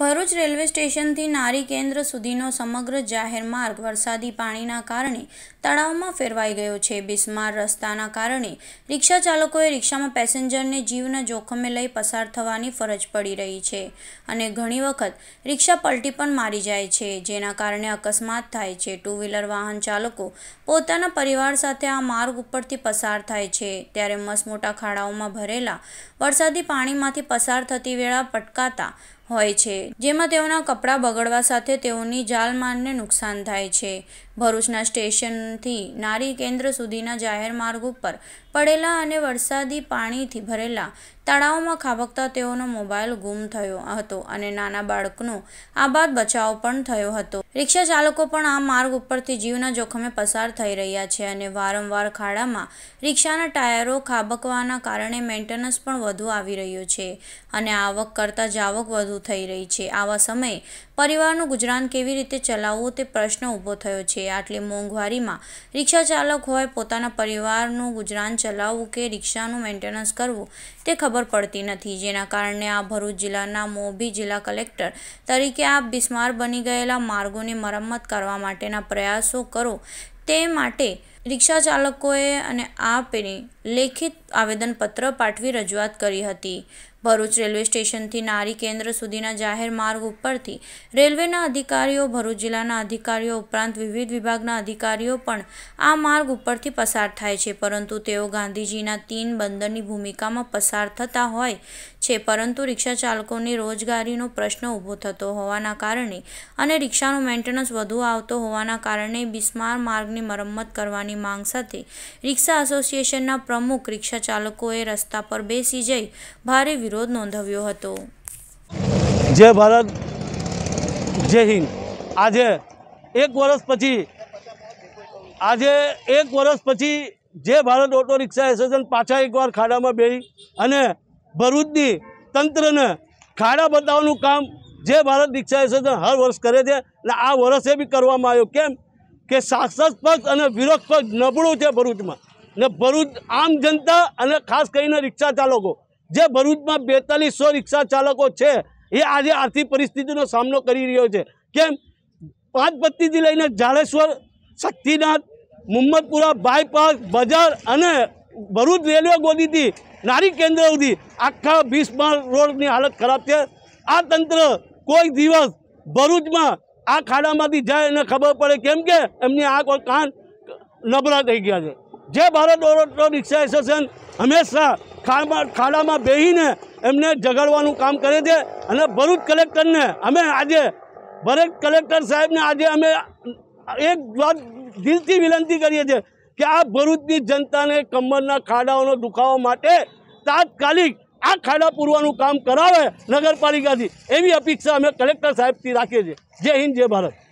Bharuch railway સ્ટેશનથી નારી કેન્દ્ર સુધીનો સમગ્ર જાહેર માર્ગ વરસાદી પાણીના કારણે તળાવમાં ફેરવાઈ ગયો છે બિસ્માર રસ્તાના કારણે રિક્ષા ચાલકોએ રિક્ષામાં પેસેન્જરને જીવના જોખમે લઈ પસાર થવાની ફરજ પડી રહી છે અને ઘણી વખત રિક્ષા પલટી પણ મારી જાય છે જેના કારણે અકસ્માત થાય છે ટુ વ્હીલર વાહન ચાલકો પોતાના પરિવાર સાથે આ માર્ગ ઉપરથી પસાર થાય છે ત્યારે મસમોટા ખાડાઓમાં ભરેલા વરસાદી પાણીમાંથી પસાર થતી વેળા પટકાતા હોય છે જેમાં તેઓના કપડાં બગડવા સાથે તેઓની જાલમાનને નુકસાન થાય છે ભરૂચના સ્ટેશનથી નારી કેન્દ્ર સુધીના જાહેર માર્ગ ઉપર પડેલા અને વરસાદી પાણીથી ભરેલા તળાવમાં ખાબકતા તેઓનો મોબાઈલ ગુમ થયો હતો અને નાના બાળકનો આ બાદ બચાવ પણ થયો હતો રિક્ષા ચાલકો પણ આ માર્ગ ઉપરથી જીવના જોખમે પસાર થઈ રહ્યા છે અને વારંવાર ખાડામાં રિક્ષાના ટાયરો ખાબકવાના કારણે મેન્ટેનન્સ પણ વધુ આવી રહ્યું છે અને આવક કરતાં જાવક વધુ થઈ રહી છે આવા સમયે પરિવારનું ગુજરાન કેવી રીતે ચલાવવું તે પ્રશ્ન ઊભો થયો છે આટલી મોંઘવારીમાં રિક્ષા ચાલક હોય પોતાના પરિવારનું ગુજરાન ચલાવવું કે રિક્ષાનું મેન્ટેનન્સ કરવું તે ખબર પડતી નથી જેના કારણે આ ભરૂચ જિલ્લાના મોભી જિલ્લા કલેક્ટર તરીકે આ બિસ્માર બની ગયેલા માર્ગોની મરમ્મત કરવા માટેના પ્રયાસો કરો તે માટે રિક્ષા ચાલકોએ અને આપેની લેખિત આવેદનપત્ર પાઠવી રજૂઆત કરી હતી ભરૂચ રેલવે સ્ટેશનથી નારી કેન્દ્ર સુધીના જાહેર માર્ગ ઉપરથી રેલવેના અધિકારીઓ ભરૂચ જિલ્લાના અધિકારીઓ ઉપરાંત વિવિધ વિભાગના અધિકારીઓ પણ આ માર્ગ ઉપરથી પસાર થાય છે પરંતુ તેઓ ગાંધીજીના તીન બંદરની ભૂમિકામાં પસાર થતા હોય છે પરંતુ રિક્ષા ચાલકોની રોજગારીનો પ્રશ્ન ઊભો થતો હોવાના કારણે અને રિક્ષાનું મેન્ટેનન્સ વધુ આવતો હોવાના કારણે બિસ્માર માર્ગ માર્ગની મરમ્મત કરવાની માંગ સાથે રિક્ષા એસોસિએશનના પ્રમુખ રિક્ષા ચાલકોએ રસ્તા પર બેસી જઈ ભારે વિરોધ નોંધાવ્યો હતો જય ભારત જય હિન્દ આજે એક વર્ષ પછી આજે એક વર્ષ પછી જે ભારત ઓટો રિક્ષા એસોસિએશન પાછા એકવાર ખાડામાં બેહી અને ભરૂચની તંત્રને ખાડા બતાવવાનું કામ જે ભારત રિક્ષા એસોસિએશન હર વર્ષ કરે છે અને આ વર્ષે બી કરવામાં આવ્યું કેમ કે શાસક પક્ષ અને વિરોધ પક્ષ નબળું છે ભરૂચમાં ને ભરૂચ આમ જનતા અને ખાસ કરીને રિક્ષા ચાલકો જે ભરૂચમાં બેતાલીસો રિક્ષા ચાલકો છે એ આજે આર્થિક પરિસ્થિતિનો સામનો કરી રહ્યો છે કેમ પાંચ પત્તીથી લઈને જાડેશ્વર શક્તિનાથ મુમ્મદપુરા બાયપાસ બજાર અને ભરૂચ રેલવે ગોદીથી નારી કેન્દ્ર સુધી આખા ભીસમાળ રોડની હાલત ખરાબ છે આ તંત્ર કોઈ દિવસ ભરૂચમાં આ ખાડામાંથી જાય એને ખબર પડે કેમ કે એમની આંખ કાન નબળા થઈ ગયા છે જે ભારત ઓટો રિક્ષા એસોસિએશન હંમેશા ખાડામાં ખાડામાં બેહીને એમને જગાડવાનું કામ કરે છે અને ભરૂચ કલેક્ટરને અમે આજે ભરત કલેક્ટર સાહેબને આજે અમે એક વાત દિલથી વિનંતી કરીએ છીએ કે આ ભરૂચની જનતાને કમરના ખાડાઓનો દુખાવા માટે તાત્કાલિક આ ખાડા પૂરવાનું કામ કરાવે નગરપાલિકાથી એવી અપેક્ષા અમે કલેક્ટર સાહેબથી રાખીએ છીએ જય હિન્દ જય ભારત